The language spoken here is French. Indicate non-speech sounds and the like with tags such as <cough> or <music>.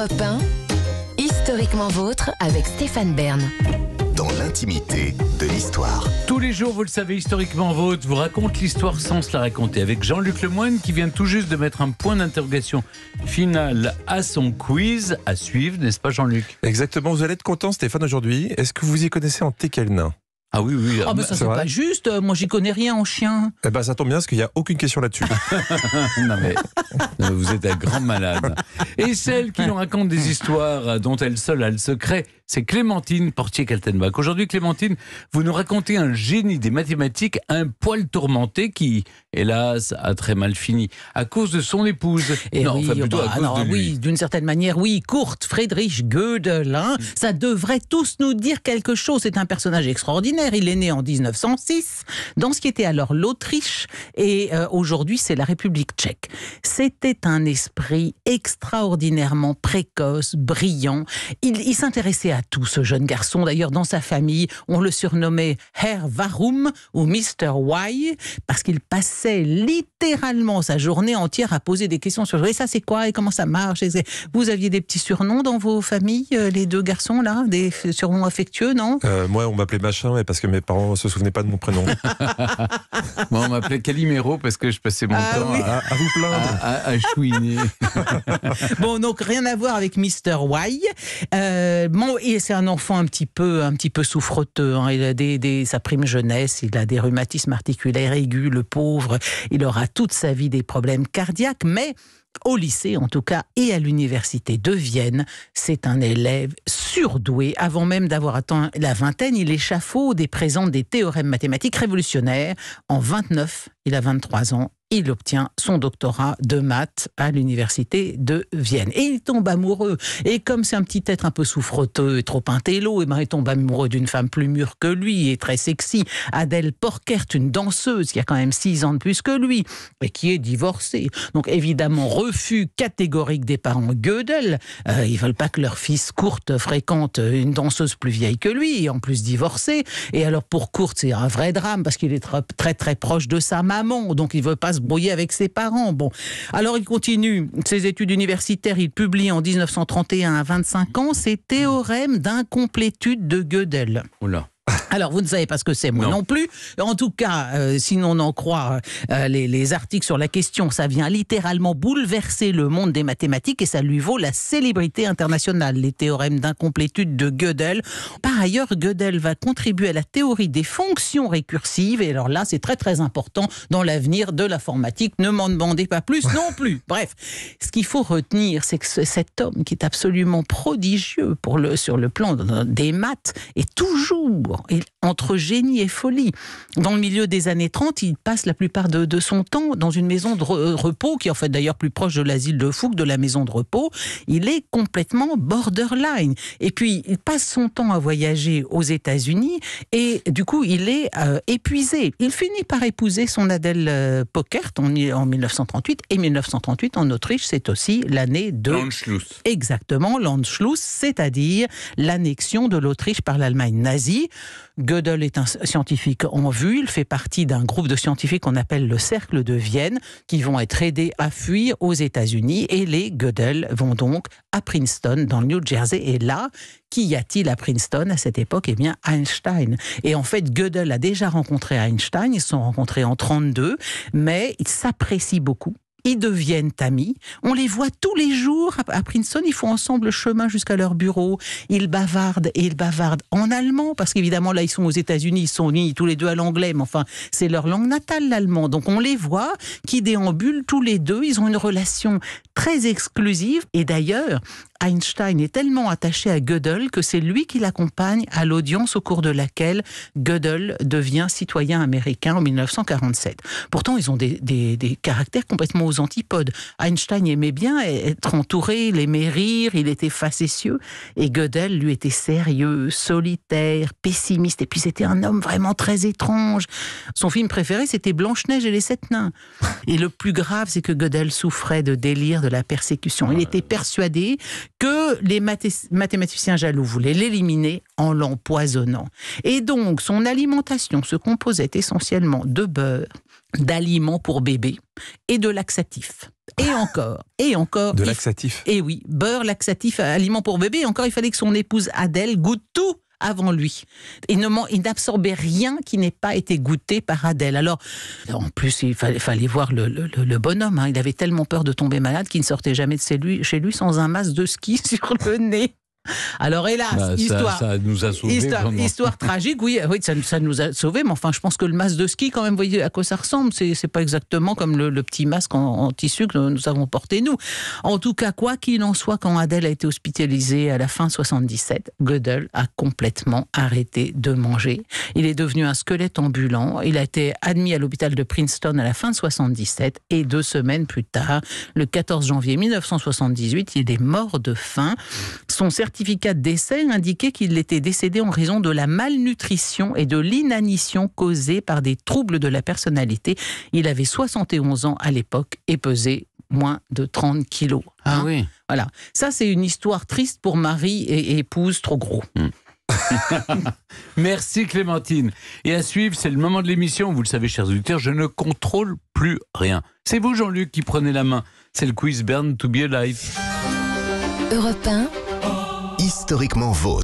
Europe historiquement vôtre avec Stéphane Bern. Dans l'intimité de l'histoire. Tous les jours, vous le savez, historiquement vôtre vous raconte l'histoire sans se la raconter. Avec Jean-Luc Lemoyne qui vient tout juste de mettre un point d'interrogation final à son quiz à suivre, n'est-ce pas Jean-Luc Exactement, vous allez être content Stéphane aujourd'hui. Est-ce que vous y connaissez en Tékelnin ah oui, oui. Ah, mais bah, ça, c'est pas juste. Euh, moi, j'y connais rien en chien. Eh ben, ça tombe bien parce qu'il n'y a aucune question là-dessus. <laughs> <laughs> non, mais vous êtes un grand malade. Et celle qui nous raconte des histoires euh, dont elle seule a le secret, c'est Clémentine Portier-Kaltenbach. Aujourd'hui, Clémentine, vous nous racontez un génie des mathématiques, un poil tourmenté qui, hélas, a très mal fini à cause de son épouse. Et eh non, enfin, plutôt bah, à cause de Oui, d'une certaine manière, oui. Kurt Friedrich Gödel, ça devrait tous nous dire quelque chose. C'est un personnage extraordinaire il est né en 1906 dans ce qui était alors l'Autriche et euh, aujourd'hui c'est la République tchèque. C'était un esprit extraordinairement précoce, brillant. Il, s'intéressait à tout, ce jeune garçon. D'ailleurs, dans sa famille, on le surnommait Herr Varum ou Mr. Why parce qu'il passait littéralement sa journée entière à poser des questions sur et ça c'est quoi et comment ça marche. Vous aviez des petits surnoms dans vos familles, euh, les deux garçons là, des surnoms affectueux, non euh, Moi, on m'appelait Machin, mais parce que mes parents se souvenaient pas de mon prénom. Moi, <laughs> on m'appelait Calimero parce que je passais mon ah temps à, vous plaindre, à, chouiner. <laughs> bon, donc rien à voir avec Mr. Y. Euh, bon, c'est un enfant un petit peu, un petit peu souffreteux. Hein. Il a des, des, sa prime jeunesse, il a des rhumatismes articulaires aigus, le pauvre. Il aura toute sa vie des problèmes cardiaques, mais au lycée en tout cas, et à l'université de Vienne. C'est un élève surdoué. Avant même d'avoir atteint la vingtaine, il échafaude et présente des théorèmes mathématiques révolutionnaires. En 29, il a 23 ans il obtient son doctorat de maths à l'université de Vienne. Et il tombe amoureux. Et comme c'est un petit être un peu souffreteux et trop intello, et il tombe amoureux d'une femme plus mûre que lui et très sexy, Adèle Porquert, une danseuse qui a quand même six ans de plus que lui et qui est divorcée. Donc évidemment, refus catégorique des parents Gödel. Euh, ils veulent pas que leur fils Courte fréquente une danseuse plus vieille que lui et en plus divorcée. Et alors pour Courte, c'est un vrai drame parce qu'il est très, très proche de sa maman, donc il veut pas se avec ses parents. Bon, alors il continue ses études universitaires. Il publie en 1931 à 25 ans ses théorèmes d'incomplétude de Gödel. Alors, vous ne savez pas ce que c'est, moi non. plus. En tout cas, sinon euh, si en croit euh, les, articles sur la question, ça vient littéralement bouleverser le monde des mathématiques et ça lui vaut la célébrité internationale, les théorèmes d'incomplétude de Gödel. Par ailleurs, Gödel va contribuer à la théorie des fonctions récursives. Et alors là, c'est très très important dans l'avenir de l'informatique. Ne m'en demandez pas plus non plus. Bref, ce qu'il faut retenir, c'est que cet homme qui est absolument prodigieux pour le, sur le plan des maths est toujours entre génie et folie. Dans le milieu des années 30, il passe la plupart de, son temps dans une maison de euh, repos, qui est en fait d'ailleurs plus proche de l'asile de Fouque, de la maison de repos. Il est complètement borderline. Et puis, il passe son temps à voyager aux États-Unis et du coup, il est euh, épuisé. Il finit par épouser son Adèle euh, Pockert en, en 1938. Et 1938, en Autriche, c'est aussi l'année de... L'Anschluss. Exactement, l'Anschluss, c'est-à-dire l'annexion de l'Autriche par l'Allemagne nazie. Gödel est un scientifique en vue. Il fait partie d'un groupe de scientifiques qu'on appelle le Cercle de Vienne, qui vont être aidés à fuir aux États-Unis. Et les Gödel vont donc à Princeton, dans le New Jersey. Et là, qui y a-t-il à Princeton à cette époque Eh bien, Einstein. Et en fait, Gödel a déjà rencontré Einstein. Ils se sont rencontrés en 1932 mais ils s'apprécient beaucoup ils deviennent amis. On les voit tous les jours à Princeton. Ils font ensemble le chemin jusqu'à leur bureau. Ils bavardent et ils bavardent en allemand parce qu'évidemment là ils sont aux États-Unis, ils sont unis tous les deux à l'anglais, mais enfin c'est leur langue natale l'allemand. Donc on les voit qui déambulent tous les deux. Ils ont une relation très exclusive. Et d'ailleurs, Einstein est tellement attaché à Gödel que c'est lui qui l'accompagne à l'audience au cours de laquelle Gödel devient citoyen américain en 1947. Pourtant, ils ont des, des caractères complètement aux antipodes. Einstein aimait bien être entouré, il aimait rire, il était facétieux. Et Gödel, lui, était sérieux, solitaire, pessimiste. Et puis, c'était un homme vraiment très étrange. Son film préféré, c'était Blanche-Neige et les Sept Nains. Et le plus grave, c'est que Gödel souffrait de délire de la persécution. Il était persuadé que les mathématiciens jaloux voulaient l'éliminer en l'empoisonnant. Et donc, son alimentation se composait essentiellement de beurre, d'aliments pour bébé et de laxatifs. Et ah. encore, et encore. De Et eh oui, beurre, laxatif, aliment pour bébé. encore, il fallait que son épouse Adèle goûte tout avant lui. Il n'absorbait rien qui n'ait pas été goûté par Adèle. Alors, en plus, il fallait, voir le, bonhomme. Hein. Il avait tellement peur de tomber malade qu'il ne sortait jamais de chez lui sans un masque de ski <laughs> sur le nez. <laughs> Alors hélas, bah, histoire, histoire, <laughs> tragique, oui, ça, nous a sauvés, mais enfin je pense que le masque de ski, quand même, vous voyez à quoi ça ressemble, c'est pas exactement comme le, petit masque en, tissu que nous avons porté nous. En tout cas, quoi qu'il en soit, quand Adèle a été hospitalisée à la fin 77, Gödel a complètement arrêté de manger. Il est devenu un squelette ambulant, il a été admis à l'hôpital de Princeton à la fin de 77 et deux semaines plus tard, le 14 janvier 1978, il est mort de faim. Son certificat de décès indiquait qu'il était décédé en raison de la malnutrition et de l'inanition causée par des troubles de la personnalité. Il avait 71 ans à l'époque et pesait moins de 30 kilos. Hein. ah oui. Voilà. Ça, c'est une histoire triste pour Marie et épouse trop gros. Hmm. <laughs> Merci Clémentine. Et à suivre, c'est le moment de l'émission. Vous le savez, chers auditeurs, je ne contrôle plus rien. C'est vous, Jean-Luc, qui prenez la main. C'est le quiz "Burn to be alive. Europe historiquement vôtre.